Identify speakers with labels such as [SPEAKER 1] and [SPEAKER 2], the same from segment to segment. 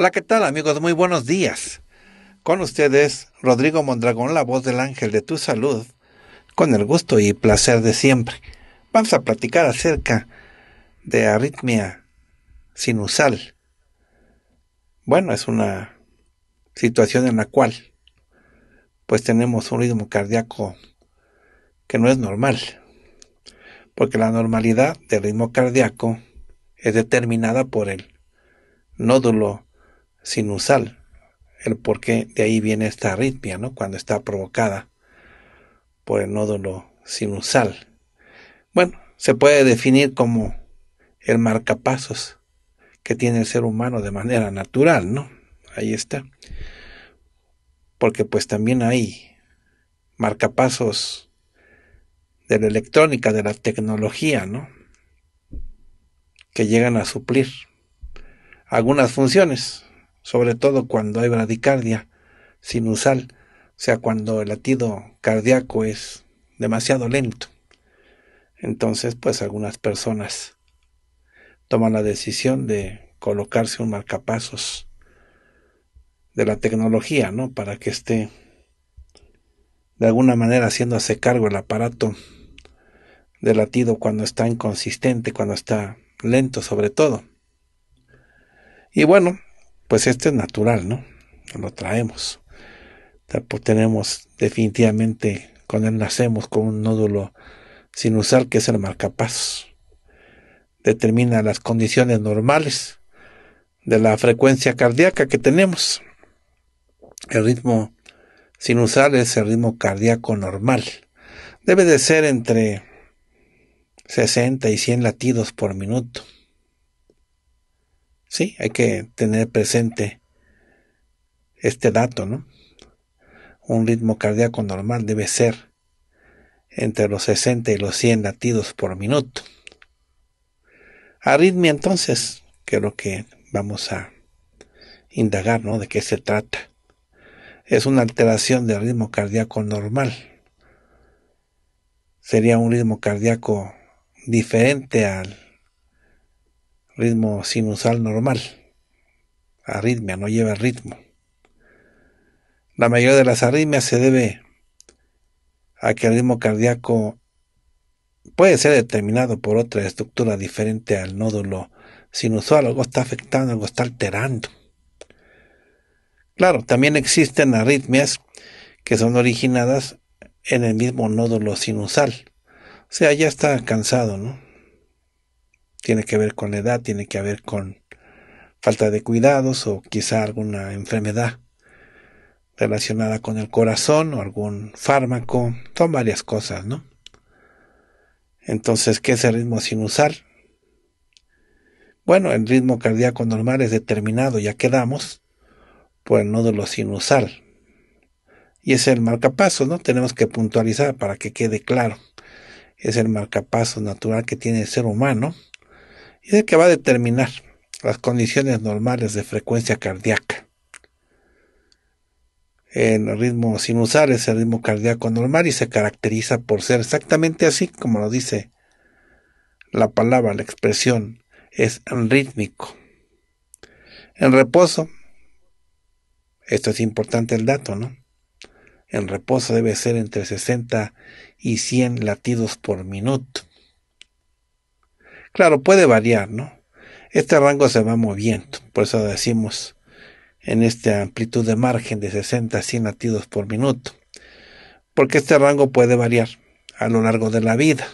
[SPEAKER 1] Hola, ¿qué tal amigos? Muy buenos días. Con ustedes, Rodrigo Mondragón, la voz del ángel de tu salud, con el gusto y placer de siempre. Vamos a platicar acerca de arritmia sinusal. Bueno, es una situación en la cual pues tenemos un ritmo cardíaco que no es normal, porque la normalidad del ritmo cardíaco es determinada por el nódulo sinusal, el por qué de ahí viene esta arritmia, ¿no? Cuando está provocada por el nódulo sinusal. Bueno, se puede definir como el marcapasos que tiene el ser humano de manera natural, ¿no? Ahí está. Porque pues también hay marcapasos de la electrónica, de la tecnología, ¿no? Que llegan a suplir algunas funciones sobre todo cuando hay bradicardia sinusal, o sea, cuando el latido cardíaco es demasiado lento. Entonces, pues algunas personas toman la decisión de colocarse un marcapasos de la tecnología, ¿no? Para que esté de alguna manera haciéndose cargo el aparato de latido cuando está inconsistente, cuando está lento sobre todo. Y bueno, pues este es natural, ¿no? Lo traemos. Pues, tenemos definitivamente, cuando nacemos con un nódulo sinusal, que es el marcapaz. Determina las condiciones normales de la frecuencia cardíaca que tenemos. El ritmo sinusal es el ritmo cardíaco normal. Debe de ser entre 60 y 100 latidos por minuto. Sí, hay que tener presente este dato, ¿no? Un ritmo cardíaco normal debe ser entre los 60 y los 100 latidos por minuto. Arritmia entonces, que es lo que vamos a indagar, ¿no? De qué se trata. Es una alteración del ritmo cardíaco normal. Sería un ritmo cardíaco diferente al ritmo sinusal normal. Arritmia, no lleva ritmo. La mayoría de las arritmias se debe a que el ritmo cardíaco puede ser determinado por otra estructura diferente al nódulo sinusal, algo está afectando, algo está alterando. Claro, también existen arritmias que son originadas en el mismo nódulo sinusal. O sea, ya está cansado, ¿no? Tiene que ver con la edad, tiene que ver con falta de cuidados o quizá alguna enfermedad relacionada con el corazón o algún fármaco. Son varias cosas, ¿no? Entonces, ¿qué es el ritmo sinusal? Bueno, el ritmo cardíaco normal es determinado, ya quedamos, por el pues nódulo sinusal. Y es el marcapaso, ¿no? Tenemos que puntualizar para que quede claro. Es el marcapaso natural que tiene el ser humano es que va a determinar las condiciones normales de frecuencia cardíaca. El ritmo sinusal es el ritmo cardíaco normal y se caracteriza por ser exactamente así como lo dice la palabra, la expresión, es rítmico. En reposo, esto es importante el dato, ¿no? En reposo debe ser entre 60 y 100 latidos por minuto. Claro, puede variar, ¿no? Este rango se va moviendo, por eso decimos en esta amplitud de margen de 60 a 100 latidos por minuto, porque este rango puede variar a lo largo de la vida.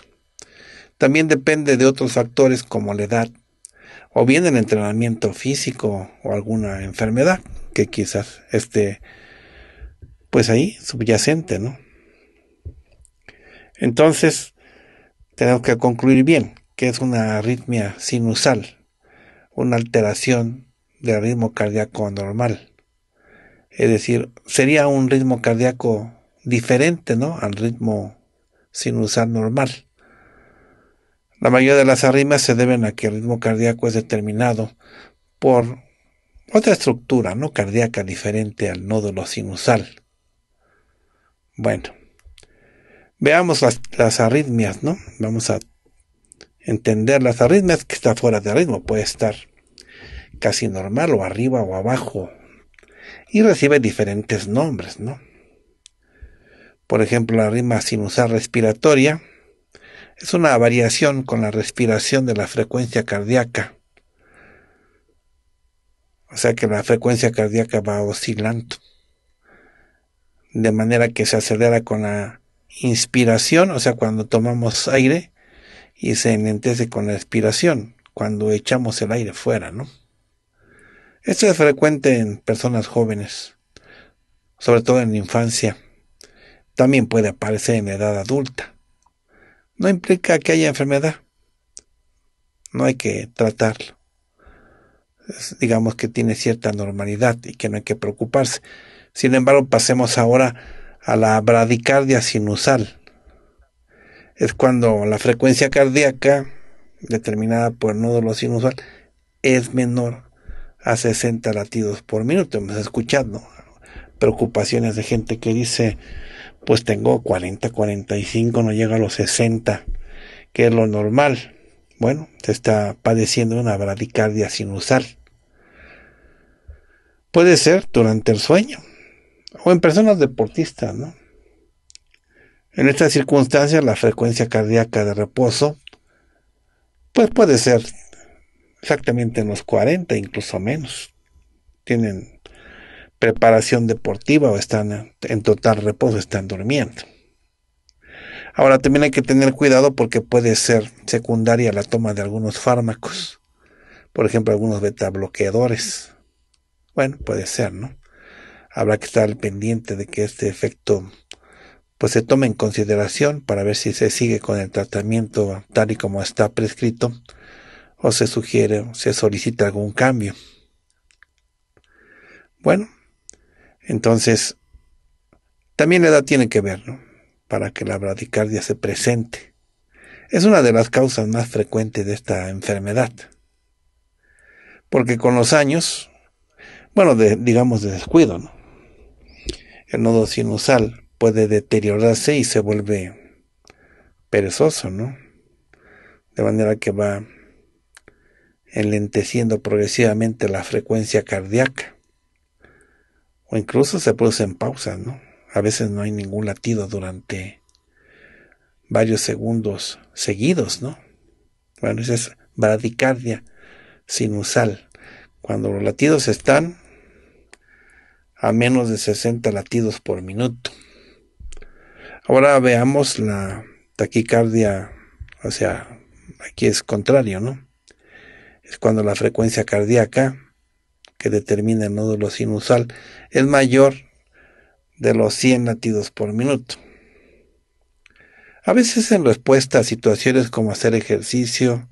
[SPEAKER 1] También depende de otros factores como la edad, o bien el entrenamiento físico o alguna enfermedad que quizás esté pues ahí subyacente, ¿no? Entonces, tenemos que concluir bien que es una arritmia sinusal, una alteración del ritmo cardíaco normal. Es decir, sería un ritmo cardíaco diferente ¿no? al ritmo sinusal normal. La mayoría de las arritmias se deben a que el ritmo cardíaco es determinado por otra estructura no cardíaca diferente al nódulo sinusal. Bueno, veamos las, las arritmias, ¿no? Vamos a entender las arritmias que está fuera de ritmo, puede estar casi normal o arriba o abajo y recibe diferentes nombres, ¿no? Por ejemplo, la rima sinusal respiratoria es una variación con la respiración de la frecuencia cardíaca. O sea que la frecuencia cardíaca va oscilando. De manera que se acelera con la inspiración, o sea, cuando tomamos aire, y se enlentece con la respiración cuando echamos el aire fuera, ¿no? Esto es frecuente en personas jóvenes, sobre todo en la infancia. También puede aparecer en la edad adulta. No implica que haya enfermedad. No hay que tratarlo. digamos que tiene cierta normalidad y que no hay que preocuparse. Sin embargo, pasemos ahora a la bradicardia sinusal es cuando la frecuencia cardíaca, determinada por el nódulo sinusal, es menor a 60 latidos por minuto. Hemos escuchado preocupaciones de gente que dice, pues tengo 40, 45, no llega a los 60, que es lo normal. Bueno, se está padeciendo una bradicardia sinusal. Puede ser durante el sueño o en personas deportistas, ¿no? En estas circunstancias, la frecuencia cardíaca de reposo pues puede ser exactamente unos los 40, incluso menos. Tienen preparación deportiva o están en total reposo, están durmiendo. Ahora también hay que tener cuidado porque puede ser secundaria la toma de algunos fármacos, por ejemplo algunos beta bloqueadores. Bueno, puede ser, ¿no? Habrá que estar pendiente de que este efecto pues se toma en consideración para ver si se sigue con el tratamiento tal y como está prescrito o se sugiere o se solicita algún cambio. Bueno, entonces también la edad tiene que ver, ¿no? Para que la bradicardia se presente. Es una de las causas más frecuentes de esta enfermedad. Porque con los años, bueno, digamos de descuido, ¿no? El nodo sinusal puede deteriorarse y se vuelve perezoso, ¿no? De manera que va enlenteciendo progresivamente la frecuencia cardíaca. O incluso se en pausas, ¿no? A veces no hay ningún latido durante varios segundos seguidos, ¿no? Bueno, esa es bradicardia sinusal. Cuando los latidos están a menos de 60 latidos por minuto. Ahora veamos la taquicardia, o sea, aquí es contrario, ¿no? Es cuando la frecuencia cardíaca que determina el nódulo sinusal es mayor de los 100 latidos por minuto. A veces en respuesta a situaciones como hacer ejercicio,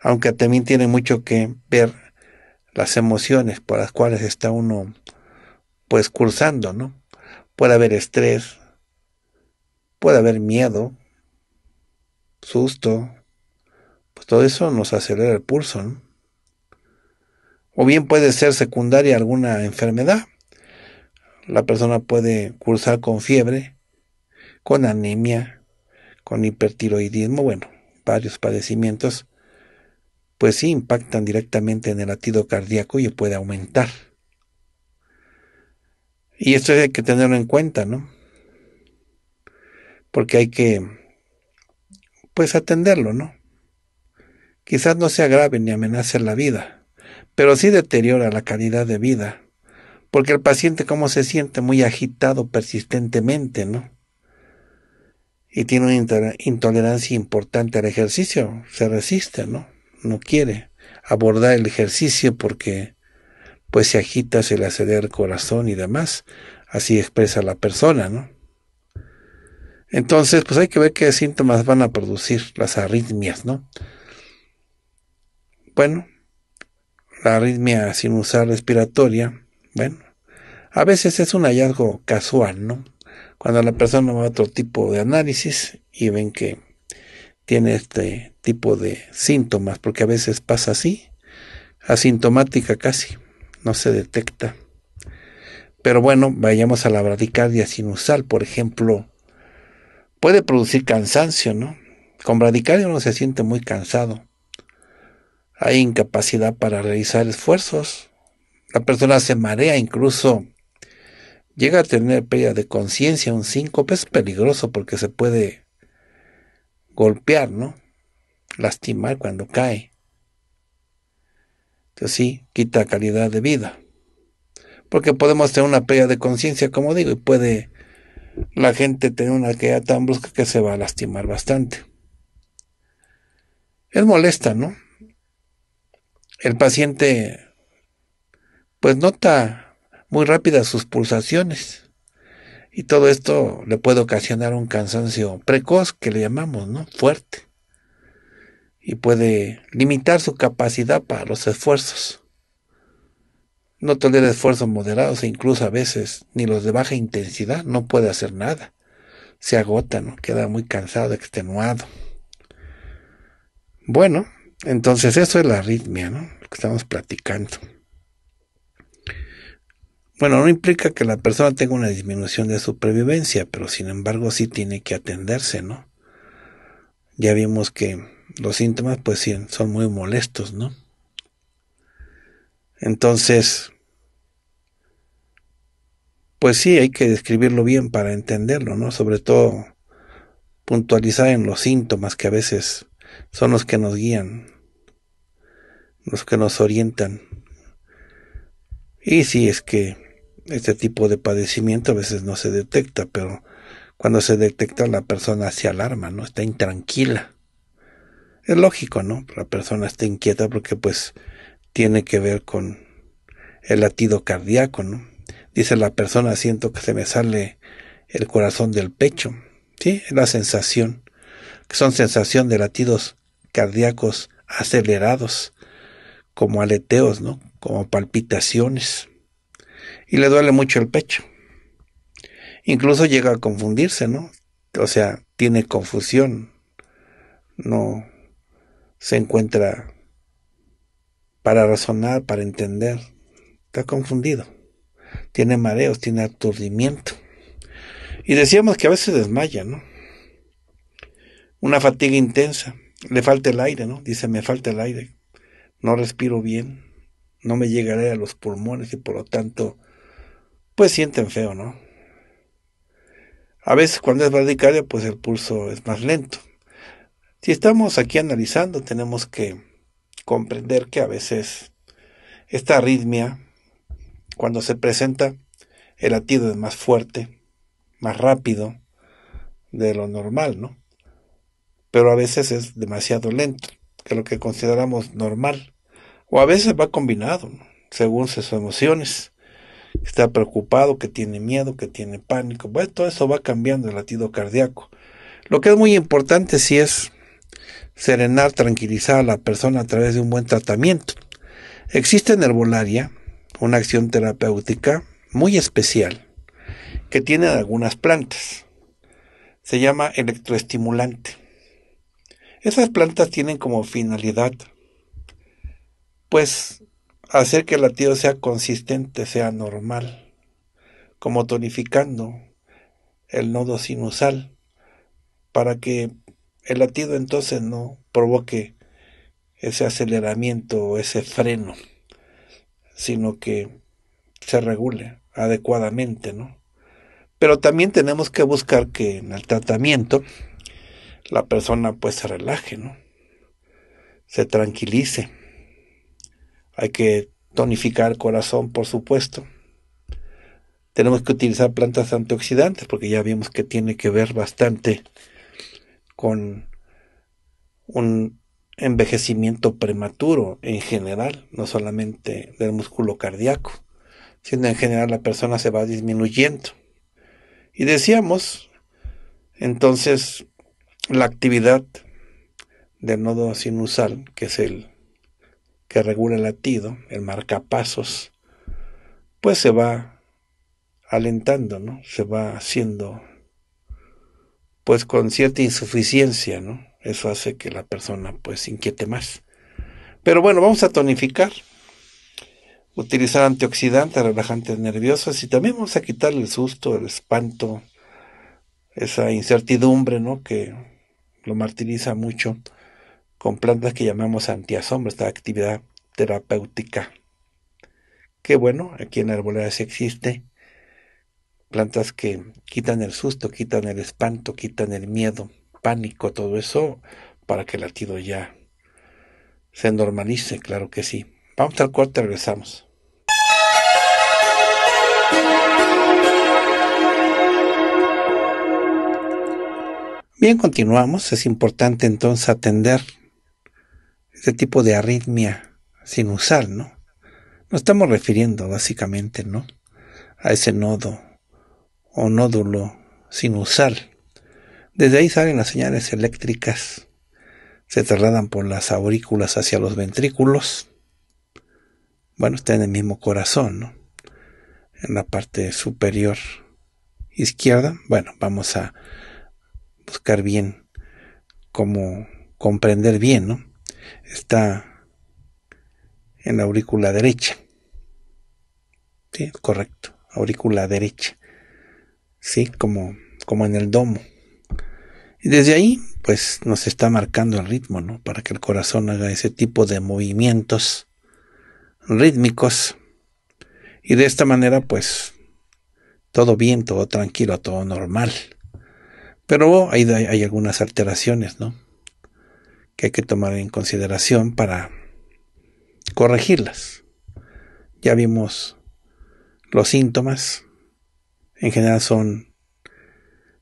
[SPEAKER 1] aunque también tiene mucho que ver las emociones por las cuales está uno pues cursando, ¿no? Puede haber estrés, puede haber miedo, susto, pues todo eso nos acelera el pulso. ¿no? O bien puede ser secundaria alguna enfermedad. La persona puede cursar con fiebre, con anemia, con hipertiroidismo, bueno, varios padecimientos, pues sí impactan directamente en el latido cardíaco y puede aumentar. Y esto hay que tenerlo en cuenta, ¿no? porque hay que, pues, atenderlo, ¿no? Quizás no se agrave ni amenace la vida, pero sí deteriora la calidad de vida, porque el paciente como se siente muy agitado persistentemente, ¿no? Y tiene una intolerancia importante al ejercicio, se resiste, ¿no? No quiere abordar el ejercicio porque pues se agita, se le acelera el corazón y demás. Así expresa la persona, ¿no? Entonces, pues hay que ver qué síntomas van a producir las arritmias, ¿no? Bueno, la arritmia sinusal respiratoria, bueno, a veces es un hallazgo casual, ¿no? Cuando la persona va a otro tipo de análisis y ven que tiene este tipo de síntomas, porque a veces pasa así, asintomática casi, no se detecta. Pero bueno, vayamos a la bradicardia sinusal, por ejemplo, puede producir cansancio, ¿no? Con bradicardia uno se siente muy cansado. Hay incapacidad para realizar esfuerzos. La persona se marea, incluso llega a tener pérdida de conciencia, un síncope es peligroso porque se puede golpear, ¿no? Lastimar cuando cae. Entonces sí, quita calidad de vida. Porque podemos tener una pérdida de conciencia, como digo, y puede la gente tiene una queda tan brusca que se va a lastimar bastante. Es molesta, ¿no? El paciente pues nota muy rápidas sus pulsaciones y todo esto le puede ocasionar un cansancio precoz que le llamamos, ¿no? Fuerte. Y puede limitar su capacidad para los esfuerzos. No tolera esfuerzos moderados e incluso a veces ni los de baja intensidad, no puede hacer nada. Se agota, ¿no? queda muy cansado, extenuado. Bueno, entonces eso es la arritmia, ¿no? Lo que estamos platicando. Bueno, no implica que la persona tenga una disminución de supervivencia, pero sin embargo sí tiene que atenderse, ¿no? Ya vimos que los síntomas pues sí son muy molestos, ¿no? Entonces, pues sí, hay que describirlo bien para entenderlo, ¿no? Sobre todo puntualizar en los síntomas que a veces son los que nos guían, los que nos orientan. Y sí, es que este tipo de padecimiento a veces no se detecta, pero cuando se detecta la persona se alarma, ¿no? Está intranquila. Es lógico, ¿no? La persona está inquieta porque pues tiene que ver con el latido cardíaco, ¿no? Dice la persona, siento que se me sale el corazón del pecho, ¿sí? la sensación, que son sensación de latidos cardíacos acelerados, como aleteos, ¿no? Como palpitaciones. Y le duele mucho el pecho. Incluso llega a confundirse, ¿no? O sea, tiene confusión, no se encuentra para razonar, para entender. Está confundido. Tiene mareos, tiene aturdimiento. Y decíamos que a veces desmaya, ¿no? Una fatiga intensa. Le falta el aire, ¿no? Dice, me falta el aire. No respiro bien. No me llegaré a los pulmones y por lo tanto, pues sienten feo, ¿no? A veces cuando es radical, pues el pulso es más lento. Si estamos aquí analizando, tenemos que comprender que a veces esta arritmia, cuando se presenta, el latido es más fuerte, más rápido de lo normal, ¿no? Pero a veces es demasiado lento, que lo que consideramos normal. O a veces va combinado, según sus emociones. Está preocupado, que tiene miedo, que tiene pánico. pues todo eso va cambiando el latido cardíaco. Lo que es muy importante si es serenar, tranquilizar a la persona a través de un buen tratamiento. Existe en herbolaria una acción terapéutica muy especial que tiene algunas plantas. Se llama electroestimulante. Esas plantas tienen como finalidad, pues, hacer que el latido sea consistente, sea normal, como tonificando el nodo sinusal, para que el latido entonces no provoque ese aceleramiento o ese freno, sino que se regule adecuadamente, ¿no? Pero también tenemos que buscar que en el tratamiento la persona pues se relaje, ¿no? Se tranquilice. Hay que tonificar el corazón, por supuesto. Tenemos que utilizar plantas antioxidantes porque ya vimos que tiene que ver bastante con un envejecimiento prematuro en general, no solamente del músculo cardíaco, sino en general la persona se va disminuyendo. Y decíamos, entonces, la actividad del nodo sinusal, que es el que regula el latido, el marcapasos, pues se va alentando, ¿no? Se va haciendo pues con cierta insuficiencia, ¿no? Eso hace que la persona pues inquiete más. Pero bueno, vamos a tonificar, utilizar antioxidantes, relajantes nerviosos y también vamos a quitar el susto, el espanto, esa incertidumbre, ¿no? Que lo martiriza mucho con plantas que llamamos antiasombro, esta actividad terapéutica. Qué bueno, aquí en Arboleda sí existe plantas que quitan el susto, quitan el espanto, quitan el miedo, pánico, todo eso, para que el latido ya se normalice, claro que sí. Vamos al corte, regresamos. Bien, continuamos. Es importante entonces atender este tipo de arritmia sinusal, ¿no? Nos estamos refiriendo básicamente, ¿no? A ese nodo o nódulo sinusal. Desde ahí salen las señales eléctricas. Se trasladan por las aurículas hacia los ventrículos. Bueno, está en el mismo corazón, ¿no? En la parte superior izquierda. Bueno, vamos a buscar bien cómo comprender bien, ¿no? Está en la aurícula derecha. Sí, correcto, aurícula derecha. ¿sí? Como, como en el domo. Y desde ahí, pues nos está marcando el ritmo, ¿no? Para que el corazón haga ese tipo de movimientos rítmicos. Y de esta manera, pues, todo bien, todo tranquilo, todo normal. Pero hay, hay algunas alteraciones, ¿no? Que hay que tomar en consideración para corregirlas. Ya vimos los síntomas, en general son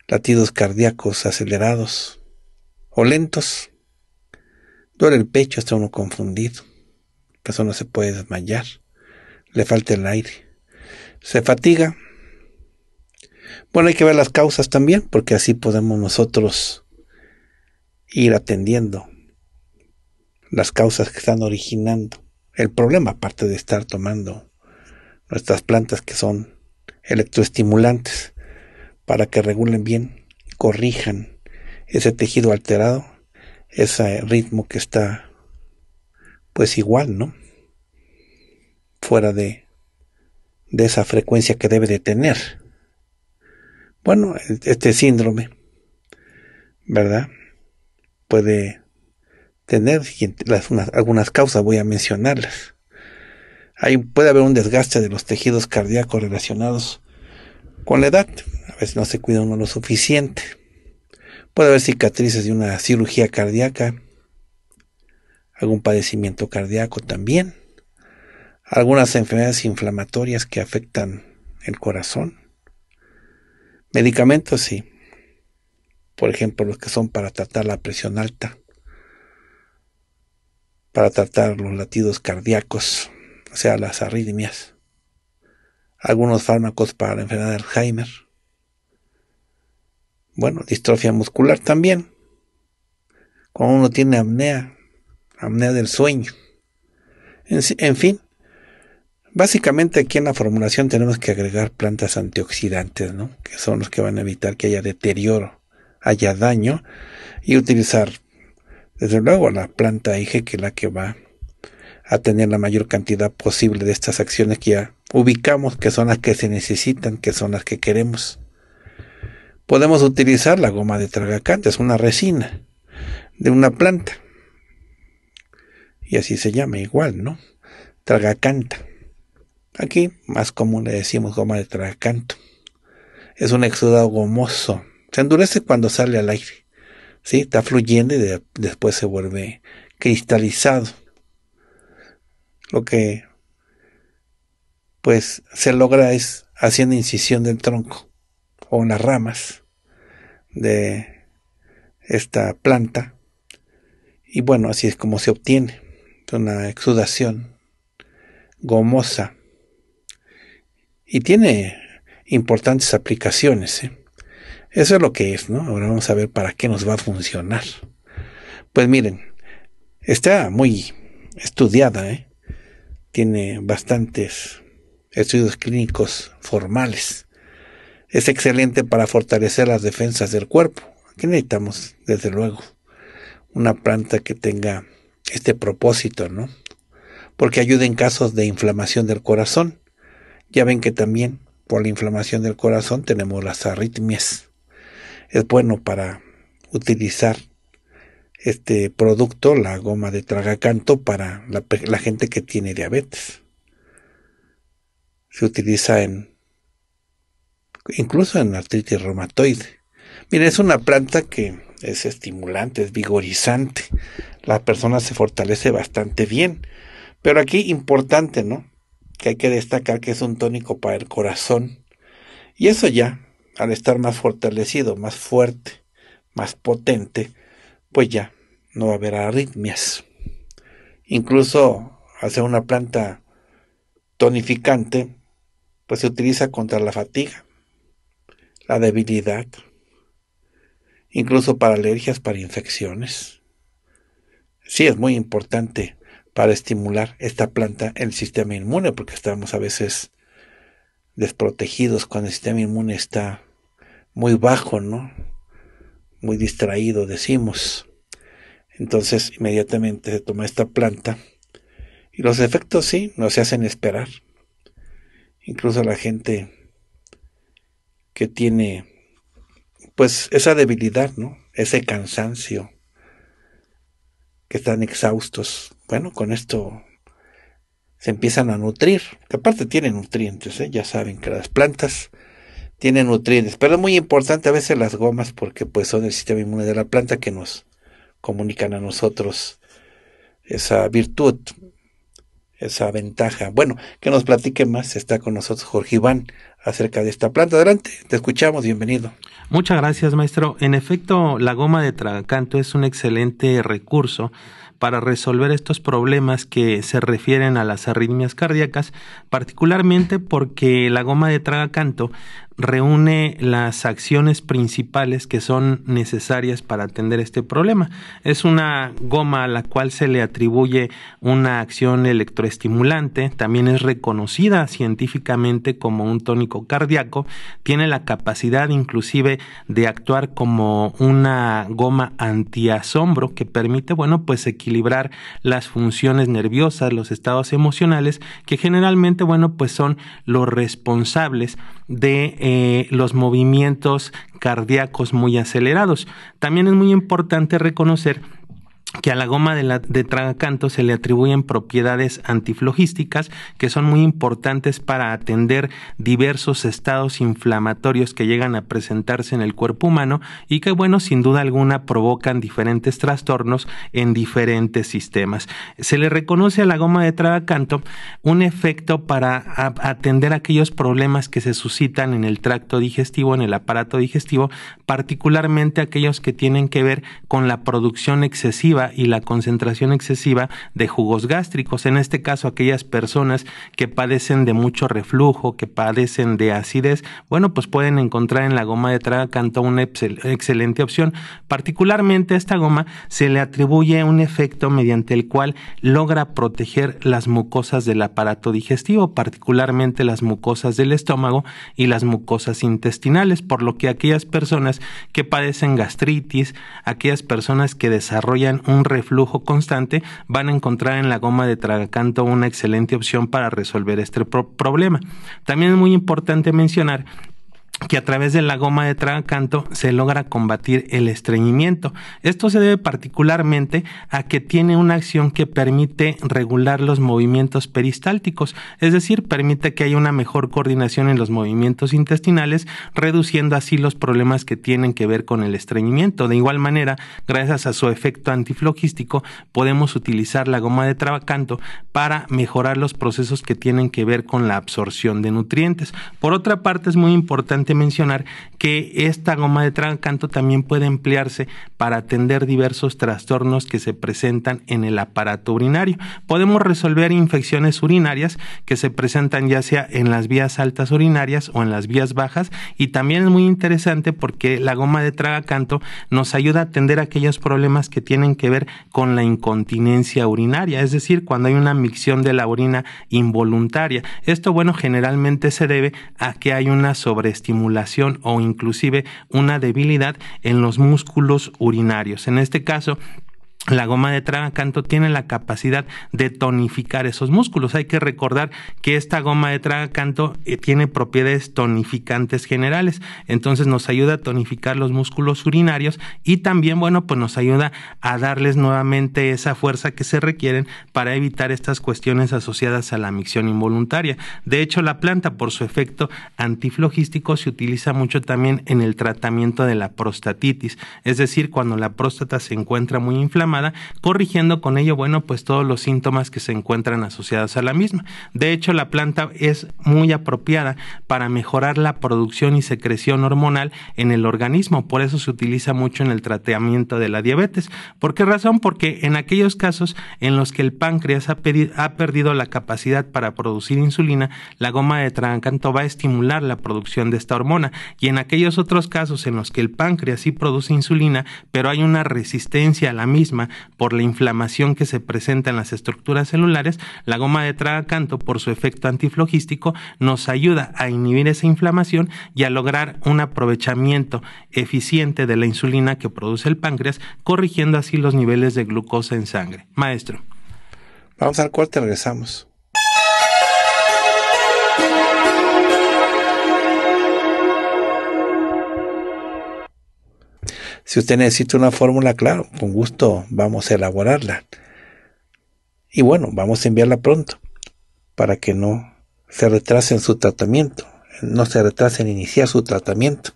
[SPEAKER 1] latidos cardíacos acelerados o lentos. Duele el pecho, está uno confundido. La persona se puede desmayar, le falta el aire, se fatiga. Bueno, hay que ver las causas también, porque así podemos nosotros ir atendiendo las causas que están originando el problema, aparte de estar tomando nuestras plantas que son electroestimulantes para que regulen bien, corrijan ese tejido alterado, ese ritmo que está pues igual, ¿no? Fuera de, esa frecuencia que debe de tener. Bueno, este síndrome, ¿verdad? Puede tener algunas causas, voy a mencionarlas puede haber un desgaste de los tejidos cardíacos relacionados con la edad. A veces no se cuida uno lo suficiente. Puede haber cicatrices de una cirugía cardíaca, algún padecimiento cardíaco también, algunas enfermedades inflamatorias que afectan el corazón. Medicamentos sí. Por ejemplo, los que son para tratar la presión alta, para tratar los latidos cardíacos, o sea, las arritmias, algunos fármacos para la enfermedad de Alzheimer, bueno, distrofia muscular también, cuando uno tiene apnea, apnea del sueño, en, fin, Básicamente aquí en la formulación tenemos que agregar plantas antioxidantes, ¿no? Que son los que van a evitar que haya deterioro, haya daño y utilizar, desde luego, la planta IG, que es la que va a tener la mayor cantidad posible de estas acciones que ya ubicamos, que son las que se necesitan, que son las que queremos. Podemos utilizar la goma de tragacanta, es una resina de una planta. Y así se llama igual, ¿no? Tragacanta. Aquí más común le decimos goma de tragacanto. Es un exudado gomoso. Se endurece cuando sale al aire. ¿sí? Está fluyendo y después se vuelve cristalizado lo que pues se logra es haciendo incisión del tronco o unas ramas de esta planta y bueno así es como se obtiene una exudación gomosa y tiene importantes aplicaciones ¿eh? eso es lo que es no ahora vamos a ver para qué nos va a funcionar pues miren está muy estudiada ¿eh? tiene bastantes estudios clínicos formales. Es excelente para fortalecer las defensas del cuerpo. Aquí necesitamos, desde luego, una planta que tenga este propósito, ¿no? Porque ayuda en casos de inflamación del corazón. Ya ven que también por la inflamación del corazón tenemos las arritmias. Es bueno para utilizar este producto, la goma de tragacanto, para la, gente que tiene diabetes. Se utiliza en incluso en artritis reumatoide. Mira, es una planta que es estimulante, es vigorizante. La persona se fortalece bastante bien. Pero aquí importante, ¿no? Que hay que destacar que es un tónico para el corazón. Y eso ya, al estar más fortalecido, más fuerte, más potente, pues ya, no va a haber arritmias. Incluso hacer una planta tonificante, pues se utiliza contra la fatiga, la debilidad, incluso para alergias, para infecciones. Sí, es muy importante para estimular esta planta el sistema inmune, porque estamos a veces desprotegidos cuando el sistema inmune está muy bajo, ¿no? muy distraído, decimos. Entonces inmediatamente se toma esta planta y los efectos sí, no se hacen esperar. Incluso la gente que tiene pues esa debilidad, ¿no? Ese cansancio, que están exhaustos. Bueno, con esto se empiezan a nutrir, que aparte tienen nutrientes, ¿eh? ya saben que las plantas tiene nutrientes, pero es muy importante a veces las gomas porque pues son el sistema inmune de la planta que nos comunican a nosotros esa virtud, esa ventaja. Bueno, que nos platique más, está con nosotros Jorge Iván acerca de esta planta. Adelante, te escuchamos, bienvenido.
[SPEAKER 2] Muchas gracias, maestro. En efecto, la goma de tragacanto es un excelente recurso para resolver estos problemas que se refieren a las arritmias cardíacas, particularmente porque la goma de tragacanto reúne las acciones principales que son necesarias para atender este problema. Es una goma a la cual se le atribuye una acción electroestimulante, también es reconocida científicamente como un tónico cardíaco, tiene la capacidad inclusive de actuar como una goma antiasombro que permite, bueno, pues equilibrar las funciones nerviosas, los estados emocionales que generalmente, bueno, pues son los responsables de eh, los movimientos cardíacos muy acelerados. También es muy importante reconocer que a la goma de, tragacanto se le atribuyen propiedades antiflogísticas que son muy importantes para atender diversos estados inflamatorios que llegan a presentarse en el cuerpo humano y que, bueno, sin duda alguna provocan diferentes trastornos en diferentes sistemas. Se le reconoce a la goma de tragacanto un efecto para atender aquellos problemas que se suscitan en el tracto digestivo, en el aparato digestivo, particularmente aquellos que tienen que ver con la producción excesiva y la concentración excesiva de jugos gástricos. En este caso, aquellas personas que padecen de mucho reflujo, que padecen de acidez, bueno, pues pueden encontrar en la goma de traga canto una excelente opción. Particularmente esta goma se le atribuye un efecto mediante el cual logra proteger las mucosas del aparato digestivo, particularmente las mucosas del estómago y las mucosas intestinales, por lo que aquellas personas que padecen gastritis, aquellas personas que desarrollan un reflujo constante, van a encontrar en la goma de tragacanto una excelente opción para resolver este problema. También es muy importante mencionar que a través de la goma de trabacanto se logra combatir el estreñimiento. Esto se debe particularmente a que tiene una acción que permite regular los movimientos peristálticos, es decir, permite que haya una mejor coordinación en los movimientos intestinales, reduciendo así los problemas que tienen que ver con el estreñimiento. De igual manera, gracias a su efecto antiflogístico, podemos utilizar la goma de trabacanto para mejorar los procesos que tienen que ver con la absorción de nutrientes. Por otra parte, es muy importante mencionar que esta goma de tragacanto también puede emplearse para atender diversos trastornos que se presentan en el aparato urinario. Podemos resolver infecciones urinarias que se presentan ya sea en las vías altas urinarias o en las vías bajas y también es muy interesante porque la goma de tragacanto nos ayuda a atender aquellos problemas que tienen que ver con la incontinencia urinaria, es decir, cuando hay una micción de la orina involuntaria. Esto, bueno, generalmente se debe a que hay una sobreestimulación o inclusive una debilidad en los músculos urinarios. En este caso, la goma de tragacanto tiene la capacidad de tonificar esos músculos. Hay que recordar que esta goma de tragacanto eh, tiene propiedades tonificantes generales. Entonces nos ayuda a tonificar los músculos urinarios y también, bueno, pues nos ayuda a darles nuevamente esa fuerza que se requieren para evitar estas cuestiones asociadas a la micción involuntaria. De hecho, la planta, por su efecto antiflogístico, se utiliza mucho también en el tratamiento de la prostatitis. Es decir, cuando la próstata se encuentra muy inflamada, corrigiendo con ello, bueno, pues todos los síntomas que se encuentran asociados a la misma. De hecho, la planta es muy apropiada para mejorar la producción y secreción hormonal en el organismo, por eso se utiliza mucho en el tratamiento de la diabetes. ¿Por qué razón? Porque en aquellos casos en los que el páncreas ha, ha perdido la capacidad para producir insulina, la goma de trancanto va a estimular la producción de esta hormona y en aquellos otros casos en los que el páncreas sí produce insulina, pero hay una resistencia a la misma, por la inflamación que se presenta en las estructuras celulares, la goma de tragacanto por su efecto antiflogístico nos ayuda a inhibir esa inflamación y a lograr un aprovechamiento eficiente de la insulina que produce el páncreas, corrigiendo así los niveles de glucosa en sangre. Maestro.
[SPEAKER 1] Vamos al corte, regresamos. Si usted necesita una fórmula, claro, con gusto vamos a elaborarla. Y bueno, vamos a enviarla pronto para que no se retrasen su tratamiento, no se retrasen iniciar su tratamiento.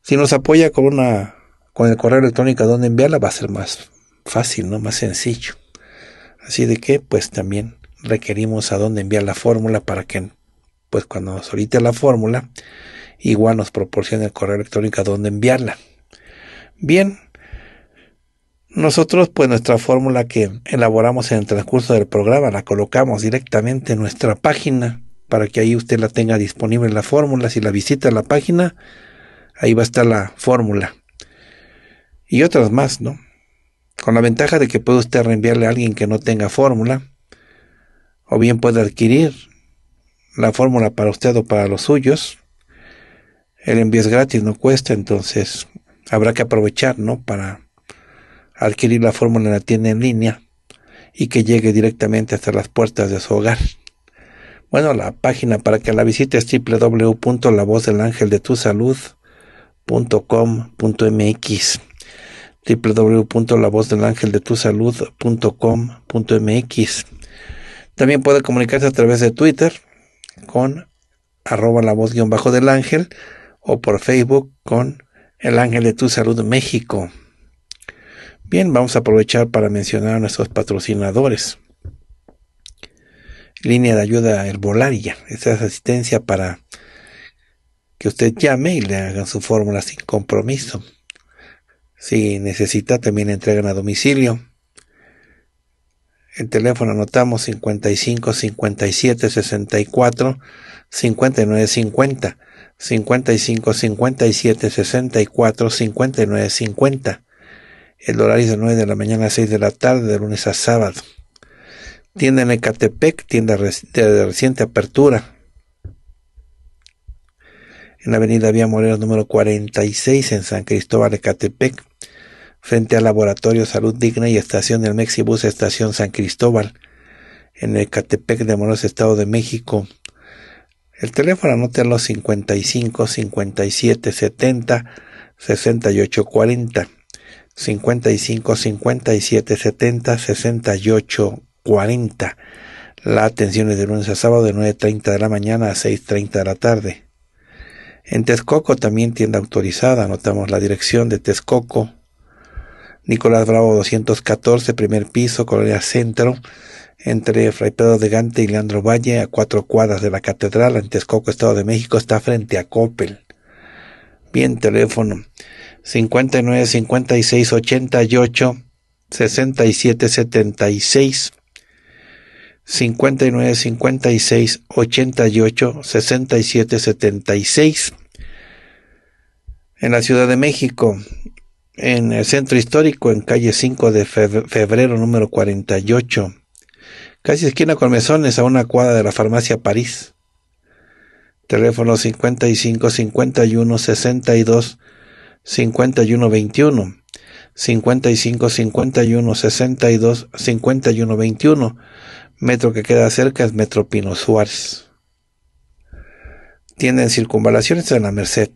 [SPEAKER 1] Si nos apoya con una con el correo electrónico a donde enviarla va a ser más fácil, ¿no? Más sencillo. Así de que pues también requerimos a dónde enviar la fórmula para que pues cuando nos solicite la fórmula igual nos proporcione el correo electrónico a dónde enviarla. Bien, nosotros pues nuestra fórmula que elaboramos en el transcurso del programa la colocamos directamente en nuestra página para que ahí usted la tenga disponible la fórmula. Si la visita la página, ahí va a estar la fórmula. Y otras más, ¿no? Con la ventaja de que puede usted reenviarle a alguien que no tenga fórmula, o bien puede adquirir la fórmula para usted o para los suyos. El envío es gratis, no cuesta, entonces habrá que aprovechar, ¿no? Para adquirir la fórmula en la tienda en línea y que llegue directamente hasta las puertas de su hogar. Bueno, la página para que la visite es www.lavozdelangeldetusalud.com.mx www.lavozdelangeldetusalud.com.mx También puede comunicarse a través de Twitter con arroba la voz guión bajo del ángel o por Facebook con el ángel de tu salud México. Bien, vamos a aprovechar para mencionar a nuestros patrocinadores. Línea de ayuda herbolaria. Esta es asistencia para que usted llame y le hagan su fórmula sin compromiso. Si necesita, también entregan a domicilio. El teléfono anotamos 55 57 64 59 50. 55, 57, 64, 59, 50. El horario es de 9 de la mañana a 6 de la tarde, de lunes a sábado. Tienda en Ecatepec, tienda de reciente apertura. En la avenida Vía Moreno, número 46, en San Cristóbal, Ecatepec. Frente al Laboratorio Salud Digna y Estación del Mexibus, Estación San Cristóbal. En Ecatepec de Morelos, Estado de México. El teléfono los 55 57 70 68 40. 55 57 70 68 40. La atención es de lunes a sábado de 9.30 de la mañana a 6.30 de la tarde. En Texcoco también tienda autorizada, anotamos la dirección de Texcoco. Nicolás Bravo 214, primer piso, Colonia Centro entre Fray Pedro de Gante y Leandro Valle, a cuatro cuadras de la catedral, en Texcoco, Estado de México, está frente a Coppel. Bien, teléfono 59 56 88 67 76 59 56 88 67 76 en la Ciudad de México en el centro histórico en calle 5 de febrero número 48 casi esquina con mesones a una cuadra de la farmacia París. Teléfono 55 51 62 51 21. 55 51 62 51 21. Metro que queda cerca es Metro Pino Suárez. Tienda en circunvalaciones en la Merced.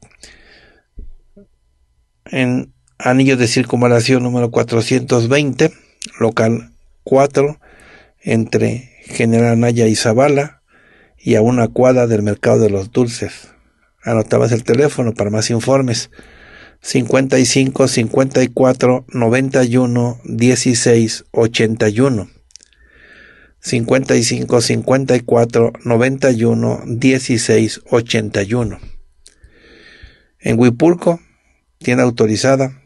[SPEAKER 1] En anillo de circunvalación número 420, local 4 entre General Anaya y Zabala y a una cuadra del mercado de los dulces. Anotabas el teléfono para más informes. 55 54 91 16 81. 55 54 91 16 81. En Huipulco, tienda autorizada.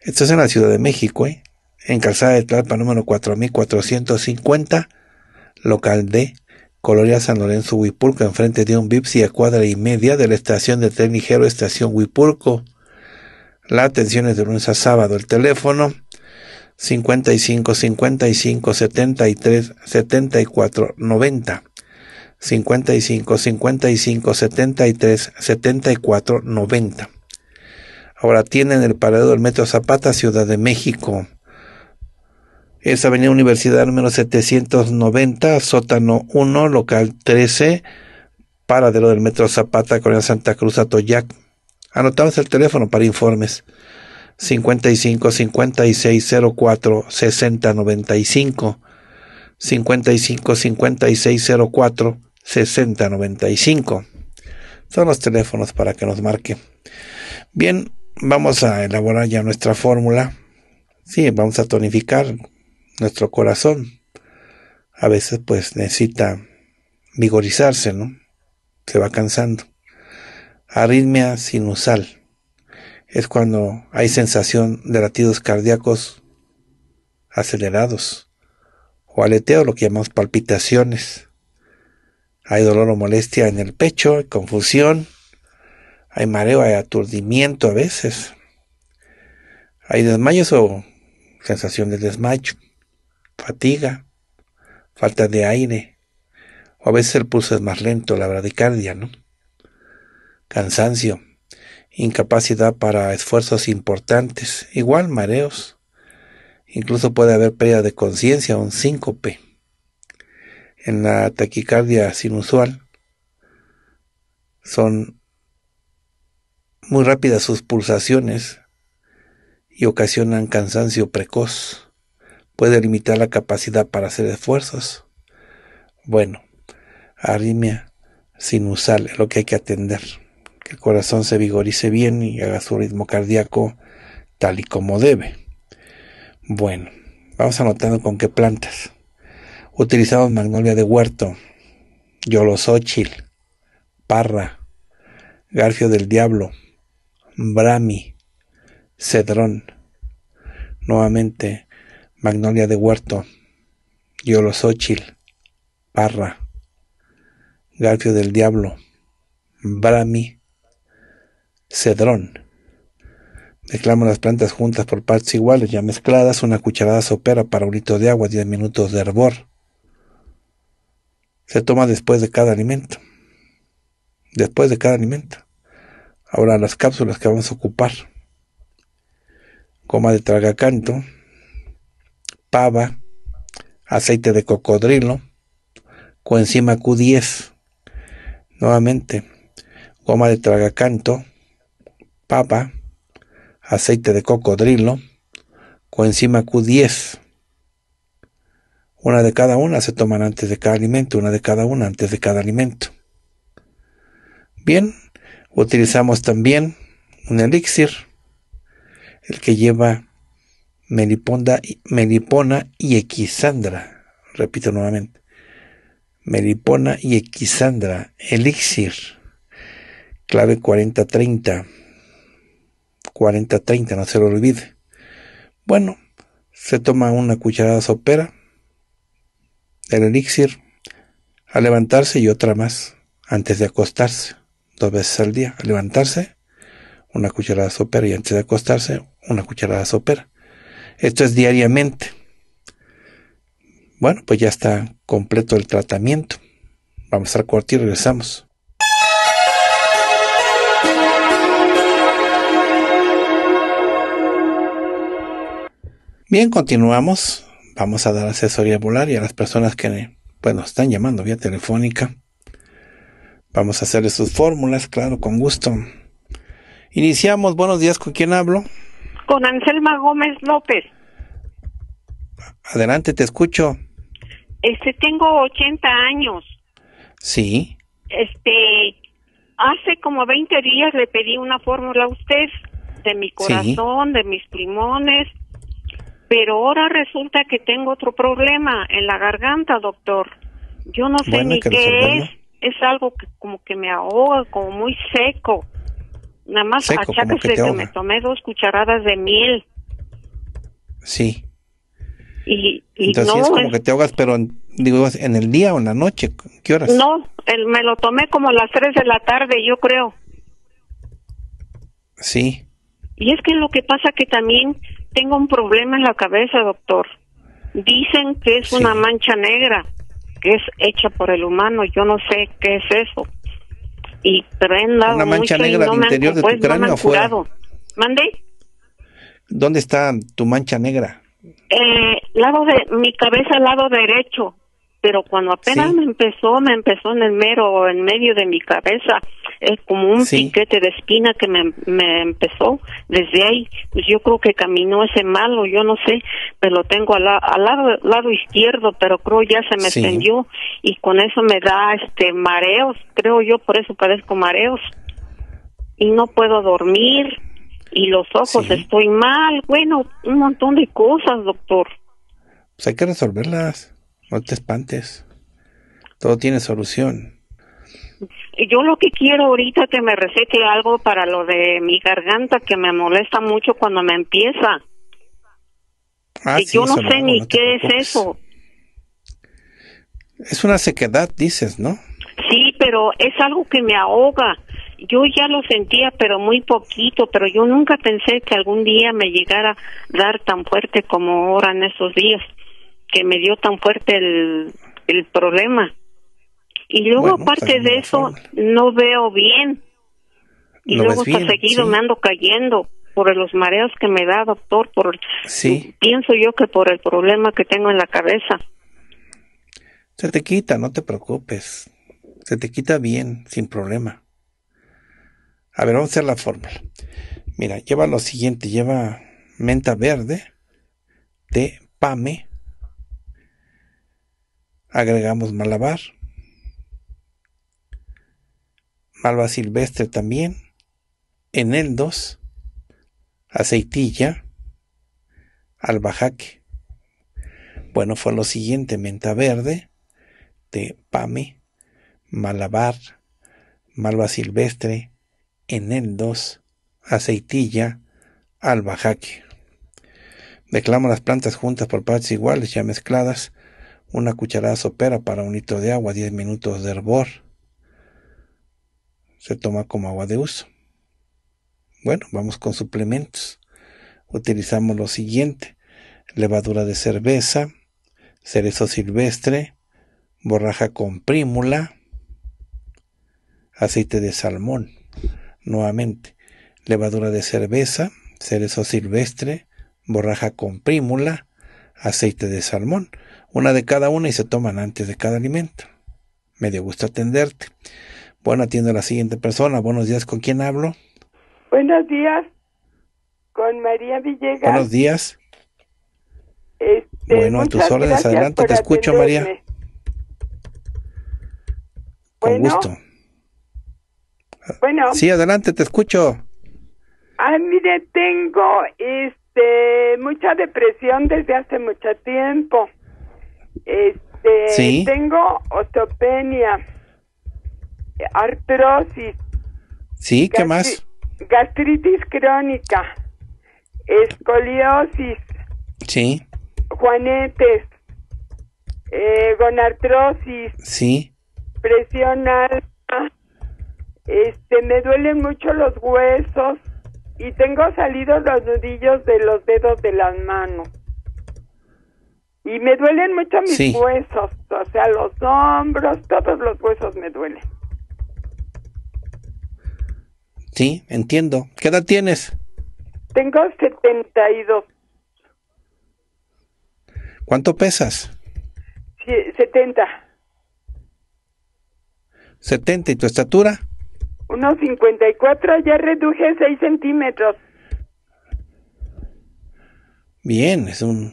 [SPEAKER 1] Esto es en la Ciudad de México, ¿eh? en Calzada de Tlalpa número 4450, local de Coloria San Lorenzo Huipulco, enfrente de un Bipsi a cuadra y media de la estación de tren ligero Estación Huipulco. La atención es de lunes a sábado. El teléfono 55 55 73 74 90. 55 55 73 74 90. Ahora tienen el parado del Metro Zapata, Ciudad de México es Avenida Universidad número 790, sótano 1, local 13, paradero del Metro Zapata, Correa Santa Cruz, Atoyac. Anotamos el teléfono para informes. 55 56 04 60 55 56 04 60 95 son los teléfonos para que nos marque bien vamos a elaborar ya nuestra fórmula sí vamos a tonificar nuestro corazón a veces pues necesita vigorizarse, ¿no? Se va cansando. Arritmia sinusal es cuando hay sensación de latidos cardíacos acelerados o aleteo, lo que llamamos palpitaciones. Hay dolor o molestia en el pecho, hay confusión, hay mareo, hay aturdimiento a veces. Hay desmayos o sensación de desmayo fatiga, falta de aire, o a veces el pulso es más lento, la bradicardia, ¿no? Cansancio, incapacidad para esfuerzos importantes, igual mareos, incluso puede haber pérdida de conciencia, un síncope. En la taquicardia sinusual son muy rápidas sus pulsaciones y ocasionan cansancio precoz puede limitar la capacidad para hacer esfuerzos. Bueno, arritmia sinusal es lo que hay que atender. Que el corazón se vigorice bien y haga su ritmo cardíaco tal y como debe. Bueno, vamos anotando con qué plantas. Utilizamos magnolia de huerto, yolosóchil, parra, garfio del diablo, brami, cedrón. Nuevamente, Magnolia de Huerto, Yolosóchil. Parra, Garfio del Diablo, Brami. Cedrón. Mezclamos las plantas juntas por partes iguales, ya mezcladas, una cucharada sopera para un litro de agua, 10 minutos de hervor. Se toma después de cada alimento. Después de cada alimento. Ahora las cápsulas que vamos a ocupar. Coma de tragacanto, pava, aceite de cocodrilo, coenzima Q10, nuevamente, goma de tragacanto, papa, aceite de cocodrilo, coenzima Q10. Una de cada una se toman antes de cada alimento, una de cada una antes de cada alimento. Bien, utilizamos también un elixir, el que lleva Meliponda, Melipona y Equisandra. Repito nuevamente. Melipona y Equisandra. Elixir. Clave 4030. 30 no se lo olvide. Bueno, se toma una cucharada sopera el elixir a levantarse y otra más antes de acostarse. Dos veces al día. a levantarse, una cucharada sopera y antes de acostarse, una cucharada sopera. Esto es diariamente. Bueno, pues ya está completo el tratamiento. Vamos a corte y regresamos. Bien, continuamos. Vamos a dar asesoría volar y a las personas que pues, nos están llamando vía telefónica. Vamos a hacerles sus fórmulas, claro, con gusto. Iniciamos. Buenos días, ¿con quién hablo?
[SPEAKER 3] con Anselma Gómez López.
[SPEAKER 1] Adelante, te escucho.
[SPEAKER 3] Este, tengo 80 años. Sí. Este, hace como 20 días le pedí una fórmula a usted de mi corazón, de mis primones, pero ahora resulta que tengo otro problema en la garganta, doctor. Yo no sé ni qué es, es algo que como que me ahoga, como muy seco. Nada más de que, me tomé dos cucharadas de miel. Sí. Y, y Entonces es como que
[SPEAKER 1] te ahogas, pero digo, ¿en el día o en la noche? ¿Qué horas?
[SPEAKER 3] No, me lo tomé como a las 3 de la tarde, yo creo. Sí. Y es que lo que pasa que también tengo un problema en la cabeza, doctor. Dicen que es una mancha negra, que es hecha por el humano. Yo no sé qué es eso y una mancha negra al interior de tu pues, cráneo afuera. ¿Mande?
[SPEAKER 1] ¿Dónde está tu mancha
[SPEAKER 3] negra? Eh, lado de mi cabeza lado derecho pero cuando apenas me empezó, me empezó en el mero, en medio de mi cabeza, es como un piquete de espina que me, empezó desde ahí. Pues yo creo que caminó ese malo, yo no sé, pero lo tengo al, al lado, izquierdo, pero creo ya se me extendió. tendió y con eso me da este mareos, creo yo, por eso parezco mareos. Y no puedo dormir y los ojos estoy mal, bueno, un montón de cosas, doctor.
[SPEAKER 1] Pues hay que resolverlas. No te espantes. Todo tiene solución.
[SPEAKER 3] Yo lo que quiero ahorita que me recete algo para lo de mi garganta que me molesta mucho cuando me empieza.
[SPEAKER 1] Ah, yo no sé ni qué es eso. Es una sequedad, dices, ¿no?
[SPEAKER 3] Sí, pero es algo que me ahoga. Yo ya lo sentía, pero muy poquito, pero yo nunca pensé que algún día me llegara a dar tan fuerte como ahora en esos días que me dio tan fuerte el, problema. Y luego, pues, aparte de eso, no veo bien.
[SPEAKER 1] Y luego, seguido, me
[SPEAKER 3] ando cayendo por los mareos que me da, doctor. Por, Pienso yo que por el problema que tengo en la cabeza.
[SPEAKER 1] Se te quita, no te preocupes. Se te quita bien, sin problema. A ver, vamos a hacer la fórmula. Mira, lleva lo siguiente, lleva menta verde de pame, agregamos malabar, malva silvestre también, eneldos, aceitilla, albajaque. Bueno, fue lo siguiente, menta verde, de pame, malabar, malva silvestre, eneldos, aceitilla, albajaque. Declamo las plantas juntas por partes iguales, ya mezcladas, una cucharada sopera para un litro de agua, 10 minutos de hervor. Se toma como agua de uso. Bueno, vamos con suplementos. Utilizamos lo siguiente. Levadura de cerveza, cerezo silvestre, borraja con prímula, aceite de salmón. Nuevamente, levadura de cerveza, cerezo silvestre, borraja con prímula, aceite de salmón una de cada una y se toman antes de cada alimento. Me dio gusto atenderte. Bueno, atiendo a la siguiente persona. Buenos días, ¿con quién hablo?
[SPEAKER 4] Buenos días, con María Villegas. Buenos días. Este, bueno, a tus órdenes, adelante, te escucho, María. Con gusto. Bueno. Sí,
[SPEAKER 1] adelante, te escucho.
[SPEAKER 4] Ah, mire, tengo este mucha depresión desde hace mucho tiempo. Este, ¿Sí? Tengo osteopenia, artrosis.
[SPEAKER 1] ¿Sí? ¿Qué más?
[SPEAKER 4] Gastritis crónica, escoliosis. Sí. Juanetes, eh, gonartrosis. Sí. Presión alta. Este, me duelen mucho los huesos y tengo salidos los nudillos de los dedos de las manos. Y me duelen mucho mis huesos, o sea, los hombros, todos los huesos me duelen.
[SPEAKER 1] Sí, entiendo. ¿Qué edad tienes?
[SPEAKER 4] Tengo 72.
[SPEAKER 1] ¿Cuánto pesas? 70. ¿70 y tu estatura?
[SPEAKER 4] Unos ya reduje 6 centímetros.
[SPEAKER 1] Bien, es un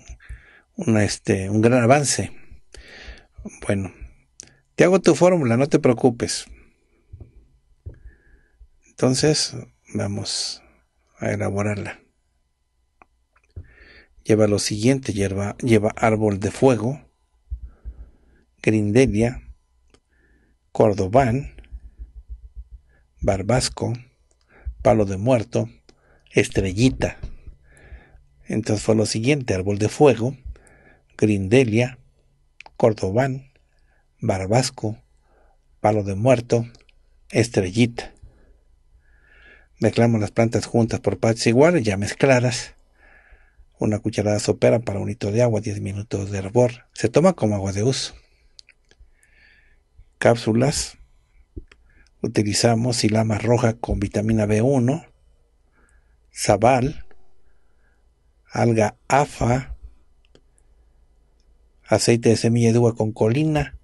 [SPEAKER 1] este, un gran avance. Bueno, te hago tu fórmula, no te preocupes. Entonces, vamos a elaborarla. Lleva lo siguiente, hierba lleva árbol de fuego, grindelia, cordobán, barbasco, palo de muerto, estrellita. Entonces fue lo siguiente, árbol de fuego, Grindelia, Cordobán, Barbasco, Palo de Muerto, Estrellita. Mezclamos las plantas juntas por partes iguales, ya mezcladas. Una cucharada sopera para un litro de agua, 10 minutos de hervor. Se toma como agua de uso. Cápsulas. Utilizamos silama roja con vitamina B1, sabal, alga afa, aceite de semilla de uva con colina,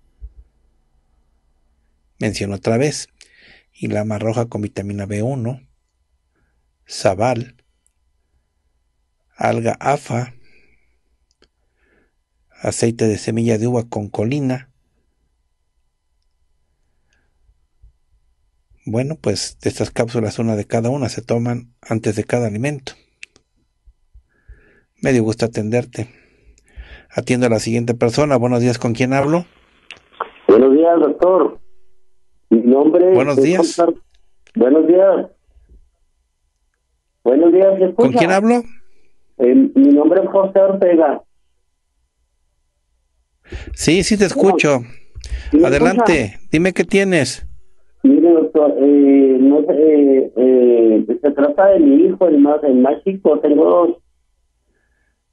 [SPEAKER 1] menciono otra vez, y lama roja con vitamina B1, sabal, alga afa, aceite de semilla de uva con colina. Bueno, pues de estas cápsulas, una de cada una se toman antes de cada alimento. Me dio gusto atenderte. Atiendo a la siguiente persona. Buenos días, ¿con quién hablo?
[SPEAKER 4] Buenos días, doctor. Mi nombre Buenos es días. Buenos días. Buenos días, ¿Con quién hablo? Eh, mi nombre es José Ortega.
[SPEAKER 1] Sí, sí te escucho.
[SPEAKER 4] Adelante,
[SPEAKER 1] dime qué tienes.
[SPEAKER 4] Mire, doctor, eh, eh, se trata de mi hijo, el más, en más tengo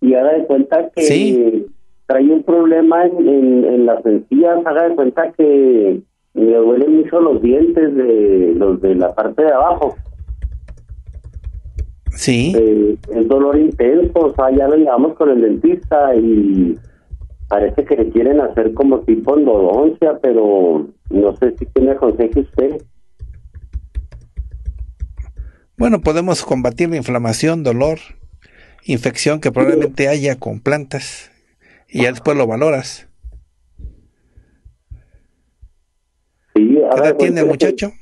[SPEAKER 4] y haga de cuenta que trae un problema en, las encías, haga de cuenta que le duelen mucho los dientes de de la parte de abajo. Sí. Eh, es dolor intenso, o sea, ya lo llevamos con el dentista y parece que le quieren hacer como tipo endodoncia, pero no sé si tiene consejo usted.
[SPEAKER 1] Bueno, podemos combatir la inflamación, dolor, infección que probablemente haya con plantas y ya después lo valoras. ¿Qué edad pues, tiene el este, muchacho?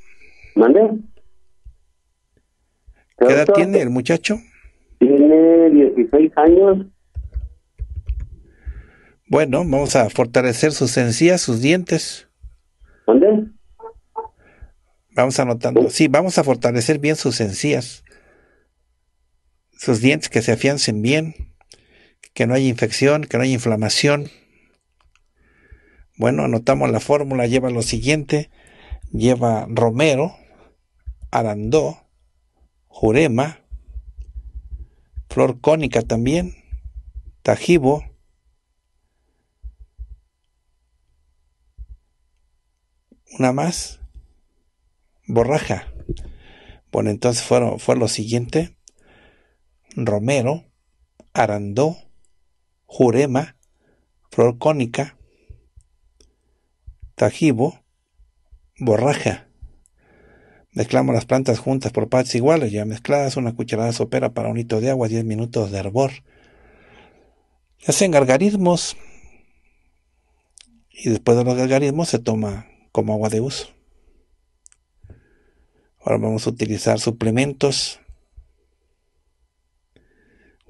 [SPEAKER 1] ¿Mande? ¿Qué edad tiene el muchacho? Tiene 16 años. Bueno, vamos a fortalecer sus encías, sus dientes. ¿Mande? Vamos anotando. Sí, vamos a fortalecer bien sus encías sus dientes que se afiancen bien, que no haya infección, que no haya inflamación. Bueno, anotamos la fórmula, lleva lo siguiente, lleva romero, arandó, jurema, flor cónica también, tajibo, una más, borraja. Bueno, entonces fue, fue lo siguiente romero, arandó, jurema, flor cónica, tajibo, borraja. Mezclamos las plantas juntas por partes iguales, ya mezcladas, una cucharada sopera para un litro de agua, 10 minutos de hervor. Hacen gargarismos y después de los gargarismos se toma como agua de uso. Ahora vamos a utilizar suplementos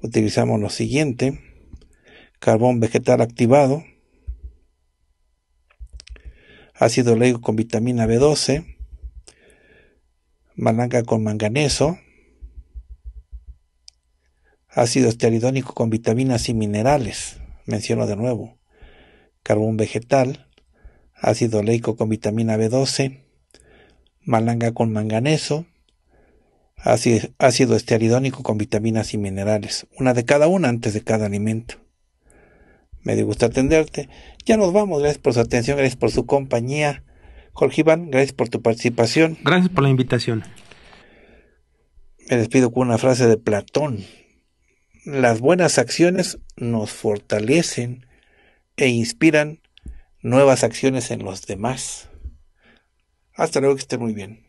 [SPEAKER 1] utilizamos lo siguiente. Carbón vegetal activado. Ácido leico con vitamina B12. Malanga con manganeso. Ácido esteridónico con vitaminas y minerales. Menciono de nuevo. Carbón vegetal. Ácido leico con vitamina B12. Malanga con manganeso ácido esteridónico con vitaminas y minerales, una de cada una antes de cada alimento. Me dio gusto atenderte. Ya nos vamos, gracias por su atención, gracias por su compañía. Jorge Iván, gracias por tu participación.
[SPEAKER 2] Gracias por la invitación.
[SPEAKER 1] Me despido con una frase de Platón. Las buenas acciones nos fortalecen e inspiran nuevas acciones en los demás. Hasta luego, que esté muy bien.